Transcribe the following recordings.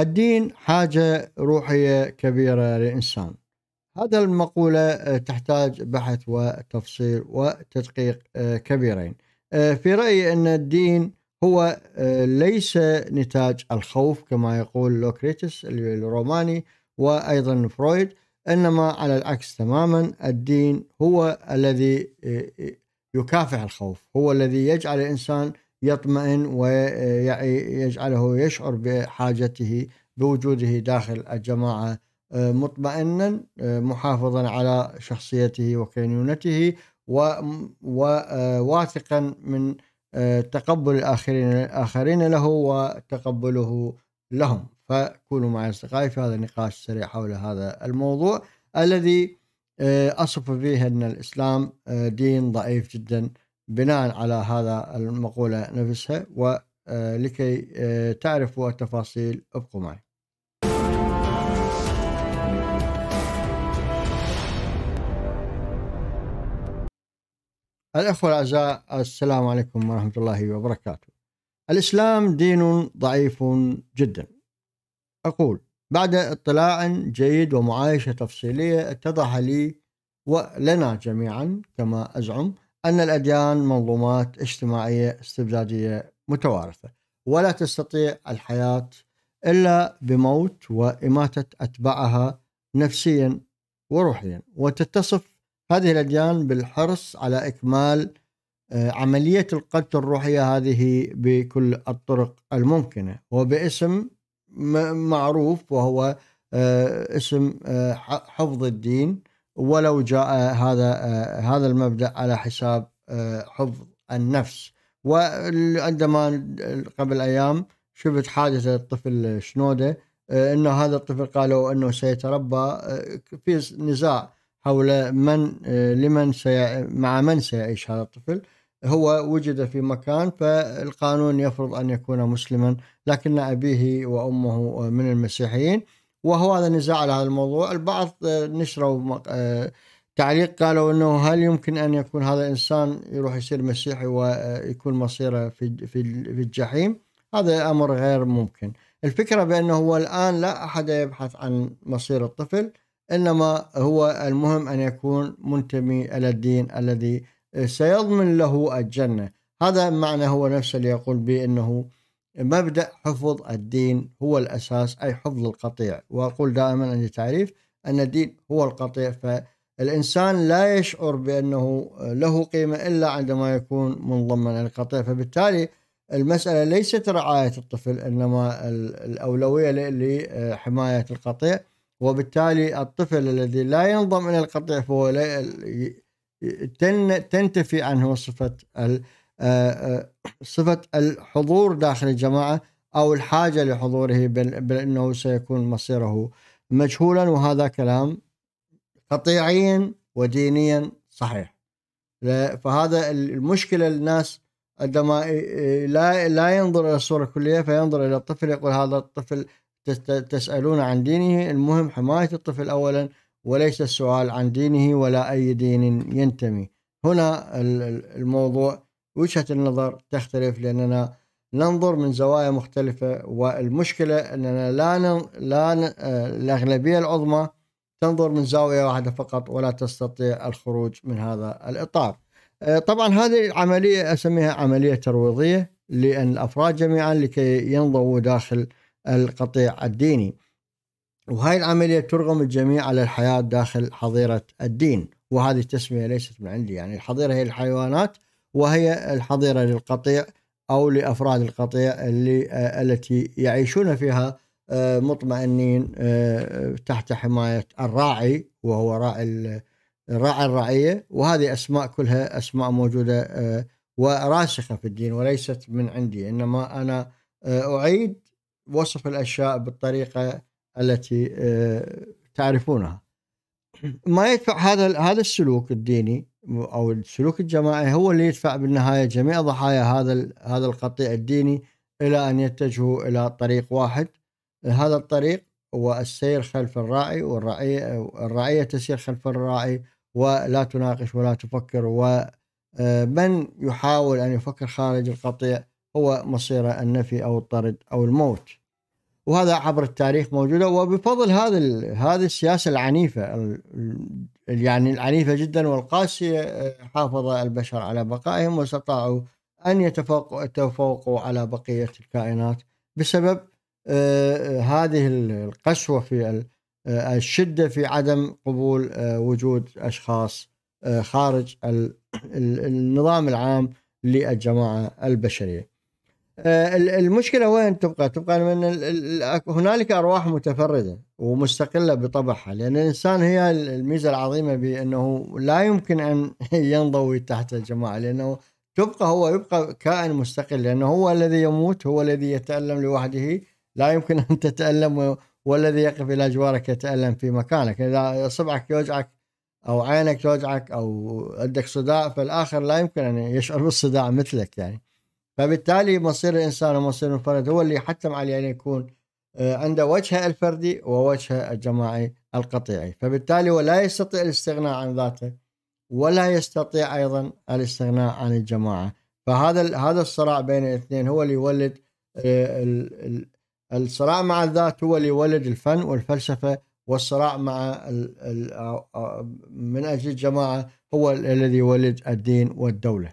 الدين حاجة روحية كبيرة للإنسان هذا المقولة آه، تحتاج بحث وتفصيل وتدقيق آه، كبيرين آه، في رأيي أن الدين هو ليس نتاج الخوف كما يقول لوكريتس الروماني وأيضا فرويد إنما على العكس تماما الدين هو الذي يكافح الخوف هو الذي يجعل الإنسان يطمئن ويجعله يشعر بحاجته بوجوده داخل الجماعة آه، مطمئنا آه، محافظا على شخصيته وكينونته وواثقا آه، من تقبل الآخرين الآخرين له وتقبله لهم فكونوا معي أصدقائي في هذا النقاش السريع حول هذا الموضوع الذي أصف فيه أن الإسلام دين ضعيف جدا بناء على هذا المقولة نفسها ولكي آه، آه، تعرفوا التفاصيل ابقوا معي الأخوة الأعزاء السلام عليكم ورحمة الله وبركاته الإسلام دين ضعيف جدا أقول بعد اطلاع جيد ومعايشة تفصيلية اتضح لي ولنا جميعا كما أزعم أن الأديان منظومات اجتماعية استبدادية متوارثة ولا تستطيع الحياة إلا بموت وإماتة أتباعها نفسيا وروحيا وتتصف هذه الأديان بالحرص على إكمال آه، عملية القتل الروحية هذه بكل الطرق الممكنة وباسم معروف وهو آه، اسم آه، حفظ الدين ولو جاء هذا هذا المبدا على حساب آه، حفظ النفس وعندما قبل ايام شفت حادثه الطفل شنوده آه، انه هذا الطفل قالوا انه سيتربى آه، في نزاع حول من لمن سي مع من سيعيش هذا الطفل هو وجد في مكان فالقانون يفرض ان يكون مسلما لكن ابيه وامه من المسيحيين وهو هذا نزاع على هذا الموضوع البعض آه، نشروا آه، تعليق قالوا انه هل يمكن ان يكون هذا الانسان يروح يصير مسيحي ويكون آه، مصيره في في الجحيم هذا امر غير ممكن الفكره بانه هو الان لا احد يبحث عن مصير الطفل انما هو المهم ان يكون منتمي الى الدين الذي سيضمن له الجنه هذا معنى هو نفسه اللي يقول بانه مبدأ حفظ الدين هو الأساس أي حفظ القطيع وأقول دائما عندي تعريف أن الدين هو القطيع فالإنسان لا يشعر بأنه له قيمة إلا عندما يكون منضما القطيع فبالتالي المسألة ليست رعاية الطفل إنما الأولوية لحماية القطيع وبالتالي الطفل الذي لا ينضم إلى القطيع فهو تنتفي عنه صفة آه، آه، صفة الحضور داخل الجماعة أو الحاجة لحضوره بأنه سيكون مصيره مجهولا وهذا كلام قطيعيا ودينيا صحيح فهذا المشكلة الناس عندما آه، لا لا ينظر إلى الصورة الكلية فينظر إلى الطفل يقول هذا الطفل تسألون عن دينه المهم حماية الطفل أولا وليس السؤال عن دينه ولا أي دين ينتمي هنا الموضوع وجهة النظر تختلف لأننا ننظر من زوايا مختلفة والمشكلة أننا لا نن... لا ن... آه، الأغلبية العظمى تنظر من زاوية واحدة فقط ولا تستطيع الخروج من هذا الإطار آه، طبعا هذه العملية أسميها عملية ترويضية لأن الأفراد جميعا لكي ينضووا داخل القطيع الديني وهاي العملية ترغم الجميع على الحياة داخل حظيرة الدين وهذه التسمية ليست من عندي يعني الحظيرة هي الحيوانات وهي الحظيرة للقطيع أو لأفراد القطيع اللي آه، التي يعيشون فيها آه، مطمئنين آه، تحت حماية الراعي وهو راعي الراعي الرعية وهذه أسماء كلها أسماء موجودة وراسخة في الدين وليست من عندي إنما أنا أعيد وصف الأشياء بالطريقة التي تعرفونها ما يدفع هذا هذا السلوك الديني او السلوك الجماعي هو اللي يدفع بالنهايه جميع ضحايا هذا هذا القطيع الديني الى ان يتجهوا الى طريق واحد هذا الطريق هو السير خلف الراعي والرعية الرعية تسير خلف الراعي ولا تناقش ولا تفكر ومن آه، يحاول أن يفكر خارج القطيع هو مصيره النفي أو الطرد أو الموت وهذا عبر التاريخ موجودة وبفضل هذا هذه السياسة العنيفة يعني العنيفة جدا والقاسية آه، حافظ البشر على بقائهم واستطاعوا أن يتفوقوا على بقية الكائنات بسبب آه، هذه القسوة في آه، الشدة في عدم قبول وجود أشخاص خارج النظام العام للجماعة البشرية آه، المشكله وين تبقى؟ تبقى من هنالك ارواح متفرده ومستقله بطبعها لان الانسان هي الميزه العظيمه بانه لا يمكن ان ينضوي تحت الجماعه لانه تبقى هو يبقى كائن مستقل لانه هو الذي يموت هو الذي يتالم لوحده لا يمكن ان تتالم والذي يقف الى جوارك يتالم في مكانك اذا اصبعك يوجعك او عينك توجعك او عندك صداع فالاخر لا يمكن ان يشعر بالصداع مثلك يعني فبالتالي مصير الانسان ومصير الفرد هو اللي يحتم عليه ان يكون آه، عنده وجهه الفردي ووجهه الجماعي القطيعي فبالتالي هو لا يستطيع الاستغناء عن ذاته ولا يستطيع ايضا الاستغناء عن الجماعه فهذا هذا الصراع بين الاثنين هو اللي يولد آه، الصراع مع الذات هو اللي يولد الفن والفلسفه والصراع مع آه، من اجل الجماعه هو الذي يولد الدين والدوله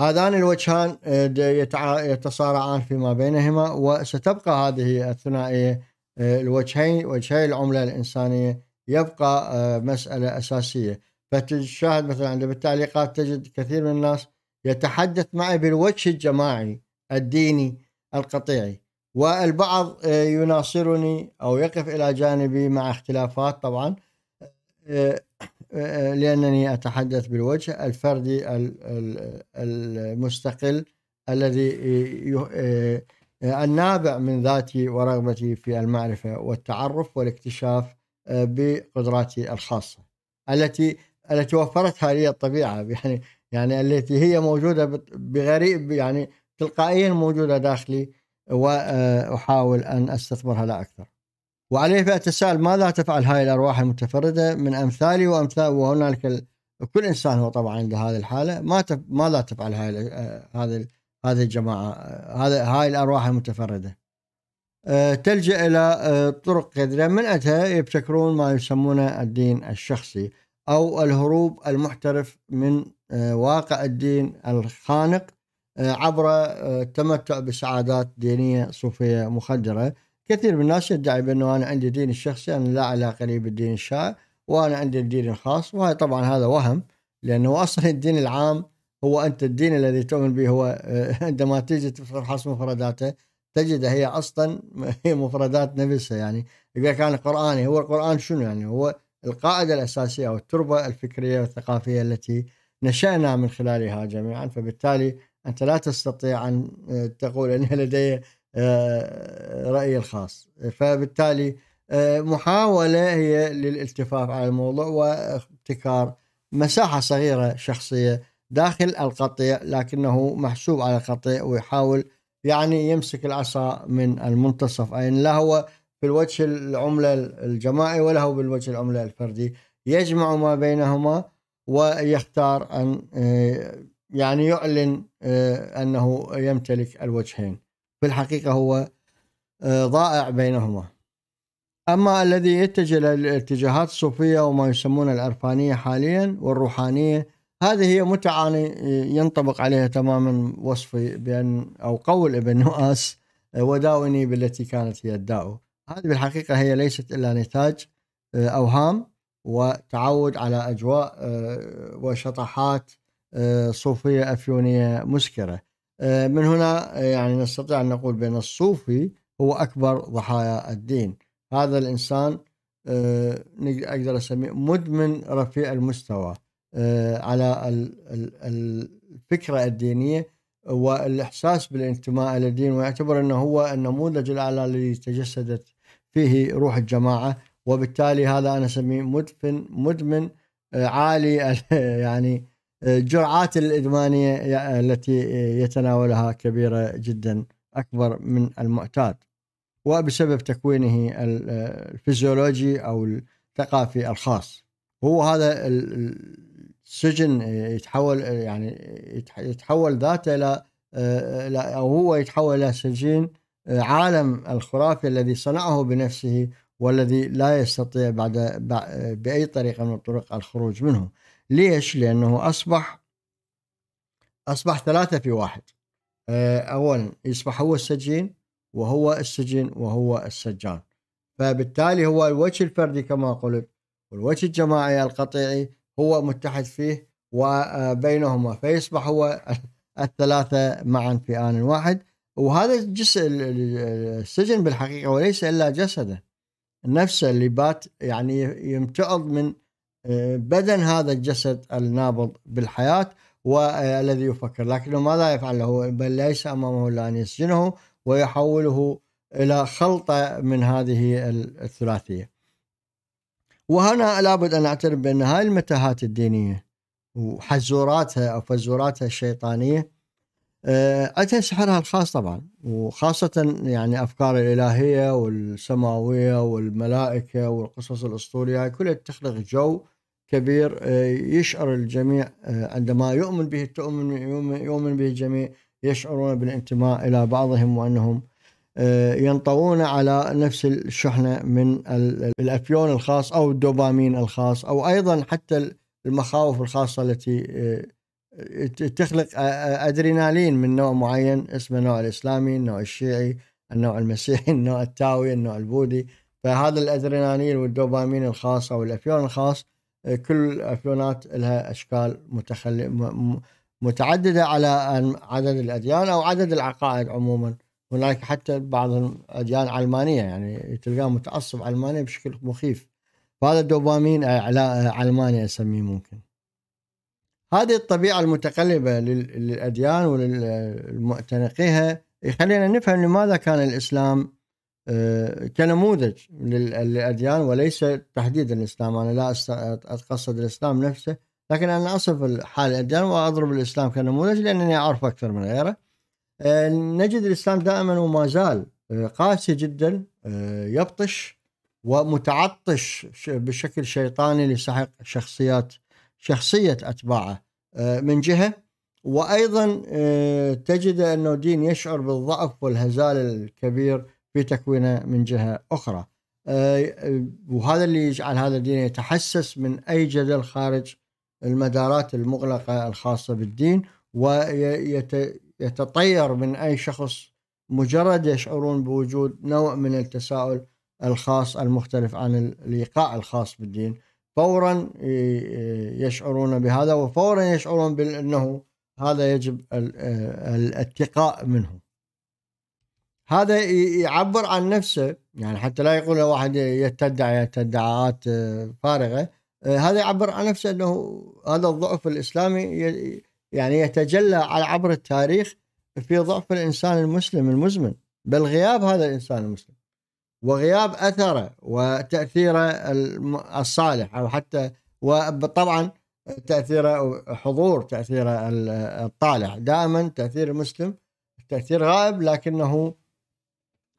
هذان الوجهان آه، يتصارعان فيما بينهما وستبقى هذه الثنائيه آه، الوجهين وجهي العمله الانسانيه يبقى آه، مساله اساسيه فتشاهد مثلا عند بالتعليقات تجد كثير من الناس يتحدث معي بالوجه الجماعي الديني القطيعي والبعض يناصرني او يقف الى جانبي مع اختلافات طبعا لأنني أتحدث بالوجه الفردي المستقل الذي آه، النابع من ذاتي ورغبتي في المعرفة والتعرف والاكتشاف آه، بقدراتي الخاصة التي التي وفرتها لي الطبيعة يعني يعني التي هي موجودة بغريب يعني تلقائيا موجودة داخلي وأحاول آه، أن أستثمرها لا أكثر وعليه فأتساءل ماذا تفعل هاي الأرواح المتفردة من أمثالي وأمثال وهنالك ال... كل إنسان هو طبعا عند هذه الحالة ما تف... ماذا تفعل هاي آه، هذه هذه الجماعة آه، هذا هاي الأرواح المتفردة آه، تلجأ إلى طرق كثيرة من أتها يبتكرون ما يسمونه الدين الشخصي أو الهروب المحترف من واقع الدين الخانق عبر التمتع بسعادات دينية صوفية مخدرة كثير من الناس يدعي بانه انا عندي دين الشخصي انا لا علاقه لي بالدين الشائع وانا عندي الدين الخاص وهذا طبعا هذا وهم لانه اصلا الدين العام هو انت الدين الذي تؤمن به هو عندما تيجي تفحص مفرداته تجدها هي اصلا هي مفردات نفسها يعني يقول كان قراني هو القران شنو يعني هو القاعده الاساسيه او التربه الفكريه والثقافيه التي نشانا من خلالها جميعا فبالتالي انت لا تستطيع ان آه، تقول ان لدي آه، رايي الخاص فبالتالي آه، محاوله هي للالتفاف على الموضوع وابتكار مساحه صغيره شخصيه داخل القطيع لكنه محسوب على القطيع ويحاول يعني يمسك العصا من المنتصف اي يعني لا هو في الوجه العمله الجماعي ولا هو بالوجه العمله الفردي يجمع ما بينهما ويختار ان آه، يعني يعلن انه يمتلك الوجهين بالحقيقة هو آه، ضائع بينهما أما الذي يتجه للاتجاهات الصوفية وما يسمون العرفانية حاليا والروحانية هذه هي متعة ينطبق عليها تماما وصفي بأن أو قول ابن نؤاس آه، وداوني بالتي كانت هي الداء هذه بالحقيقة هي ليست إلا نتاج آه، أوهام وتعود على أجواء وشطحات صوفية أفيونية مسكرة آه، من هنا آه، يعني نستطيع أن نقول بأن الصوفي هو أكبر ضحايا الدين هذا الإنسان آه، أقدر أسميه مدمن رفيع المستوى على الفكرة الدينية والإحساس بالانتماء إلى الدين ويعتبر أنه هو النموذج الأعلى الذي تجسدت فيه روح الجماعة وبالتالي هذا أنا أسميه مدفن مدمن عالي يعني الجرعات الادمانيه التي يتناولها كبيره جدا اكبر من المعتاد وبسبب تكوينه الفيزيولوجي او الثقافي الخاص هو هذا السجن يتحول يعني يتحول ذاته الى او هو يتحول الى سجين عالم الخرافي الذي صنعه بنفسه والذي لا يستطيع بعد باي طريقه من الطرق الخروج منه ليش؟ لأنه أصبح أصبح ثلاثة في واحد آه، أولا يصبح هو السجين وهو السجن وهو السجان فبالتالي هو الوجه الفردي كما قلت والوجه الجماعي القطيعي هو متحد فيه وبينهما آه، فيصبح هو الثلاثة معا في آن واحد وهذا الجس السجن بالحقيقة وليس إلا جسده نفسه اللي بات يعني يمتعض من بدن هذا الجسد النابض بالحياة والذي آه، يفكر لكنه ماذا يفعل هو بل ليس أمامه إلا أن يسجنه ويحوله إلى خلطة من هذه الثلاثية وهنا لابد أن أعترف بأن هاي المتاهات الدينية وحزوراتها أو فزوراتها الشيطانية آه، عندها سحرها الخاص طبعا وخاصة يعني أفكار الإلهية والسماوية والملائكة والقصص الأسطورية كلها تخلق جو كبير آه، يشعر الجميع آه، عندما يؤمن به تؤمن يؤمن به الجميع يشعرون بالانتماء إلى بعضهم وأنهم ينطوون على نفس الشحنة من الأفيون الخاص أو الدوبامين الخاص أو أيضا حتى المخاوف الخاصة التي تخلق ادرينالين من نوع معين اسمه نوع الاسلامي النوع الشيعي النوع المسيحي النوع التاوي النوع البوذي فهذا الادرينالين والدوبامين الخاص او الافيون الخاص كل الافيونات لها اشكال متخل... متعدده على عدد الاديان او عدد العقائد عموما هناك حتى بعض الاديان علمانيه يعني تلقاه متعصب علمانيه بشكل مخيف فهذا الدوبامين علماني اسميه ممكن هذه الطبيعة المتقلبة للأديان وللمعتنقيها يخلينا نفهم لماذا كان الإسلام آه، كنموذج للأديان وليس تحديدا الإسلام أنا لا أتقصد الإسلام نفسه لكن أنا أصف حال الأديان وأضرب الإسلام كنموذج لأنني أعرف أكثر من غيره آه، نجد الإسلام دائما وما زال آه، قاسي جدا يبطش ومتعطش بشكل شيطاني لسحق شخصيات شخصية أتباعه آه، من جهة وأيضا آه، تجد أنه دين يشعر بالضعف والهزال الكبير في تكوينه من جهة أخرى آه، وهذا اللي يجعل هذا الدين يتحسس من أي جدل خارج المدارات المغلقة الخاصة بالدين ويتطير من أي شخص مجرد يشعرون بوجود نوع من التساؤل الخاص المختلف عن الإيقاع الخاص بالدين فورا يشعرون بهذا وفورا يشعرون بأنه هذا يجب آه، الاتقاء منه هذا يعبر عن نفسه يعني حتى لا يقول واحد يتدعي تدعيات آه، فارغه آه، هذا يعبر عن نفسه انه هذا الضعف الاسلامي يعني يتجلى على عبر التاريخ في ضعف الانسان المسلم المزمن بل غياب هذا الانسان المسلم وغياب اثره وتاثيره الصالح او حتى وطبعا تاثيره حضور تاثيره الطالع دائما تاثير المسلم تاثير غائب لكنه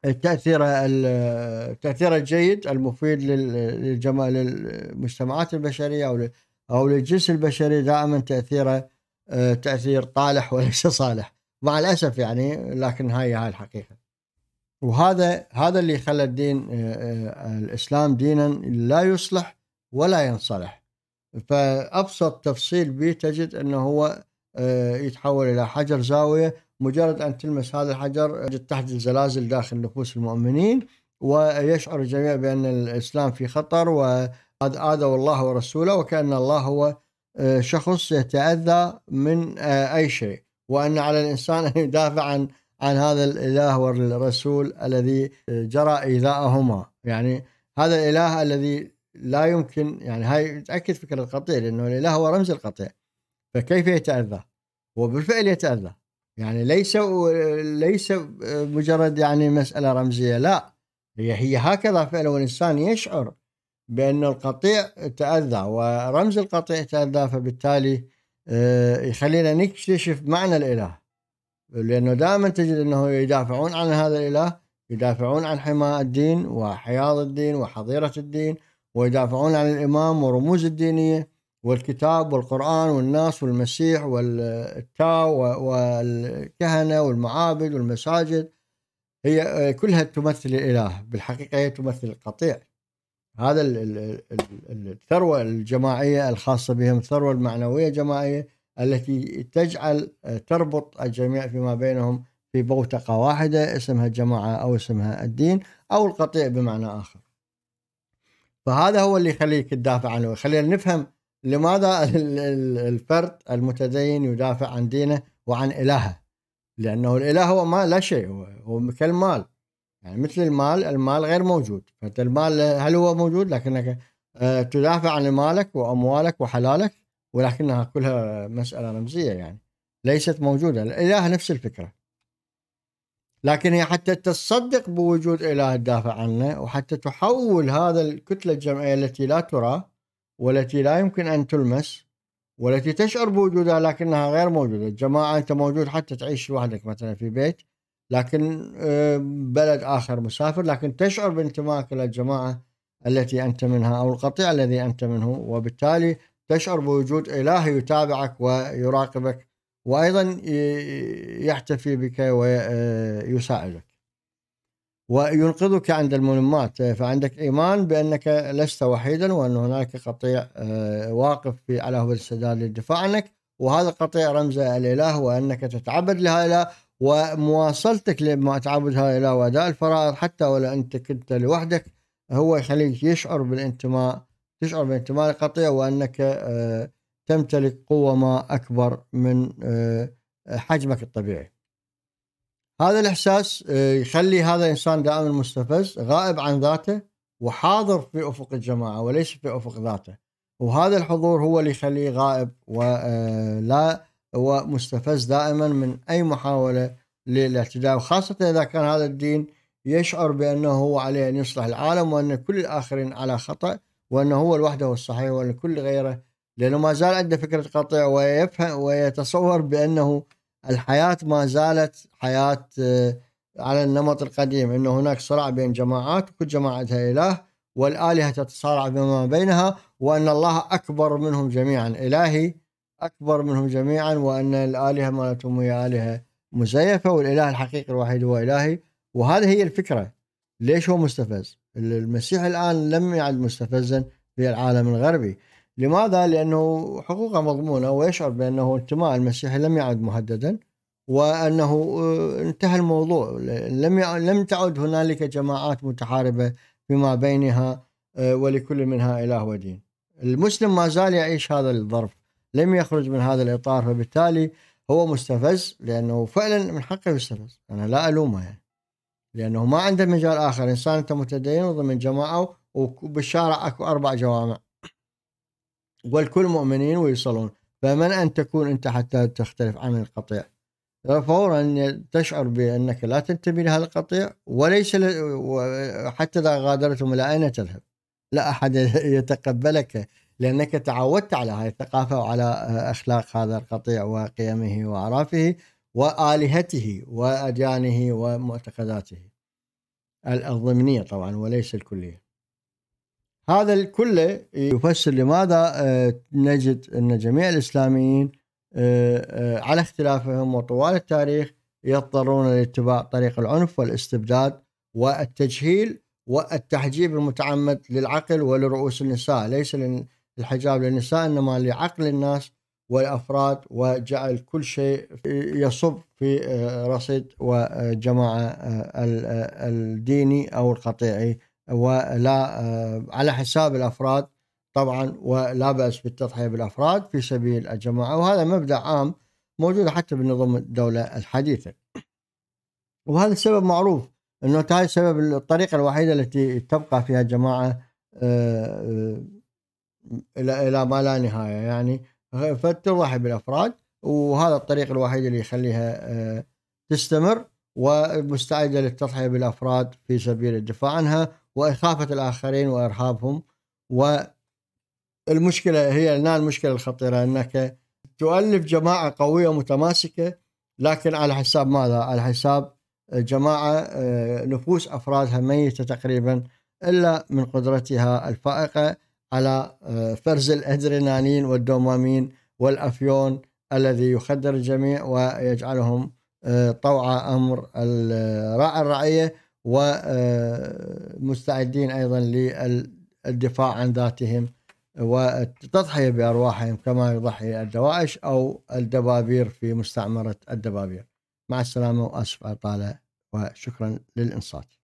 التاثير التاثير الجيد المفيد للمجتمعات البشريه او او للجنس البشري دائما تاثيره آه، تاثير طالح وليس صالح مع الاسف يعني لكن هاي هاي الحقيقه وهذا هذا اللي خلى الدين آه، آه، الاسلام دينا لا يصلح ولا ينصلح فابسط تفصيل به تجد انه هو آه، يتحول الى حجر زاويه مجرد ان تلمس هذا الحجر تحدث زلازل داخل نفوس المؤمنين ويشعر الجميع بان الاسلام في خطر وقد اذوا الله ورسوله وكان الله هو شخص يتاذى من اي شيء وان على الانسان ان يدافع عن عن هذا الإله والرسول الذي جرى إيذاءهما يعني هذا الإله الذي لا يمكن يعني هاي تأكد فكرة القطيع لأنه الإله هو رمز القطيع فكيف يتأذى وبالفعل يتأذى يعني ليس ليس مجرد يعني مسألة رمزية لا هي هي هكذا فعلا والإنسان يشعر بأن القطيع تأذى ورمز القطيع تأذى فبالتالي آه، يخلينا نكتشف معنى الإله لانه دائما تجد انه يدافعون عن هذا الاله يدافعون عن حماء الدين وحياض الدين وحظيره الدين ويدافعون عن الامام ورموز الدينيه والكتاب والقران والناس والمسيح والتاو والكهنه والمعابد والمساجد هي كلها تمثل الاله بالحقيقه هي تمثل القطيع هذا الثروه الجماعيه الخاصه بهم الثروه المعنويه الجماعيه التي تجعل آه، تربط الجميع فيما بينهم في بوتقة واحدة اسمها الجماعة أو اسمها الدين أو القطيع بمعنى آخر فهذا هو اللي يخليك تدافع عنه خلينا نفهم لماذا الفرد المتدين يدافع عن دينه وعن إلهه لأنه الإله هو ما لا شيء هو كالمال يعني مثل المال المال غير موجود فأنت المال هل هو موجود لكنك آه، تدافع عن مالك وأموالك وحلالك ولكنها كلها مسألة رمزية يعني ليست موجودة الإله نفس الفكرة لكن هي حتى تصدق بوجود إله تدافع عنه وحتى تحول هذا الكتلة الجمعية التي لا ترى والتي لا يمكن أن تلمس والتي تشعر بوجودها لكنها غير موجودة الجماعة أنت موجود حتى تعيش وحدك مثلا في بيت لكن آه، بلد آخر مسافر لكن تشعر بانتمائك إلى الجماعة التي أنت منها أو القطيع الذي أنت منه وبالتالي تشعر بوجود إله يتابعك ويراقبك وأيضا يحتفي بك ويساعدك وينقذك عند الملمات فعندك إيمان بأنك لست وحيدا وأن هناك قطيع آه، واقف في على هو السداد للدفاع عنك وهذا قطيع رمز الإله وأنك تتعبد لهذا ومواصلتك لما تعبد هذا الإله وأداء الفرائض حتى ولو أنت كنت لوحدك هو يخليك يشعر بالانتماء تشعر بانتماء قطيع وأنك آه، تمتلك قوة ما أكبر من آه، حجمك الطبيعي هذا الإحساس آه، يخلي هذا الإنسان دائما مستفز غائب عن ذاته وحاضر في أفق الجماعة وليس في أفق ذاته وهذا الحضور هو اللي يخليه غائب ولا ومستفز دائما من أي محاولة للاعتداء وخاصة إذا كان هذا الدين يشعر بأنه هو عليه أن يصلح العالم وأن كل الآخرين على خطأ وانه هو الوحده هو الصحيح وان كل غيره لانه ما زال عنده فكره قطع ويفهم ويتصور بانه الحياه ما زالت حياه آه، على النمط القديم انه هناك صراع بين جماعات وكل جماعه عندها اله والالهه تتصارع فيما بينها وان الله اكبر منهم جميعا الهي اكبر منهم جميعا وان الالهه مالتهم هي الهه مزيفه والاله الحقيقي الوحيد هو الهي وهذه هي الفكره ليش هو مستفز؟ المسيح الآن لم يعد مستفزا في العالم الغربي لماذا؟ لأنه حقوقه مضمونة ويشعر بأنه انتماء المسيحي لم يعد مهددا وأنه آه، انتهى الموضوع لم لم تعد هنالك جماعات متحاربة فيما بينها آه، ولكل منها إله ودين المسلم ما زال يعيش هذا الظرف لم يخرج من هذا الإطار فبالتالي هو مستفز لأنه فعلا من حقه يستفز أنا لا ألومه يعني لانه ما عنده مجال اخر انسان انت متدين ضمن جماعه وبالشارع اكو اربع جوامع والكل مؤمنين ويصلون فمن ان تكون انت حتى تختلف عن القطيع فورا تشعر بانك لا تنتمي لهذا القطيع وليس حتى اذا غادرتهم الى اين تذهب؟ لا احد يتقبلك لانك تعودت على هذه الثقافه وعلى اخلاق هذا القطيع وقيمه واعرافه وآلهته وأديانه ومعتقداته الضمنية طبعا وليس الكلية هذا الكل يفسر لماذا آه، نجد أن جميع الإسلاميين آه، آه، على اختلافهم وطوال التاريخ يضطرون لاتباع طريق العنف والاستبداد والتجهيل والتحجيب المتعمد للعقل ولرؤوس النساء ليس الحجاب للنساء إنما لعقل الناس والأفراد وجعل كل شيء يصب في آه، رصيد وجماعة آه، آه، الديني أو القطيعي ولا على حساب الأفراد طبعا ولا بأس بالتضحية بالأفراد في سبيل الجماعة وهذا مبدأ عام موجود حتى بالنظم الدولة الحديثة وهذا السبب معروف أنه هذا السبب الطريقة الوحيدة التي تبقى فيها الجماعة إلى إلى ما لا نهاية يعني فتضحي بالافراد وهذا الطريق الوحيد اللي يخليها آه، تستمر ومستعده للتضحيه بالافراد في سبيل الدفاع عنها واخافه الاخرين وارهابهم والمشكله هي هنا المشكله الخطيره انك تؤلف جماعه قويه متماسكه لكن على حساب ماذا؟ على حساب آه، جماعه آه، نفوس افرادها ميته تقريبا الا من قدرتها الفائقه على آه، فرز الأدرينالين والدوبامين والأفيون الذي يخدر الجميع ويجعلهم آه، طوع أمر الراعي الرعية ومستعدين آه، أيضا للدفاع عن ذاتهم والتضحية بأرواحهم كما يضحي الدواعش أو الدبابير في مستعمرة الدبابير مع السلامة وأسف على الطالة وشكرا للإنصات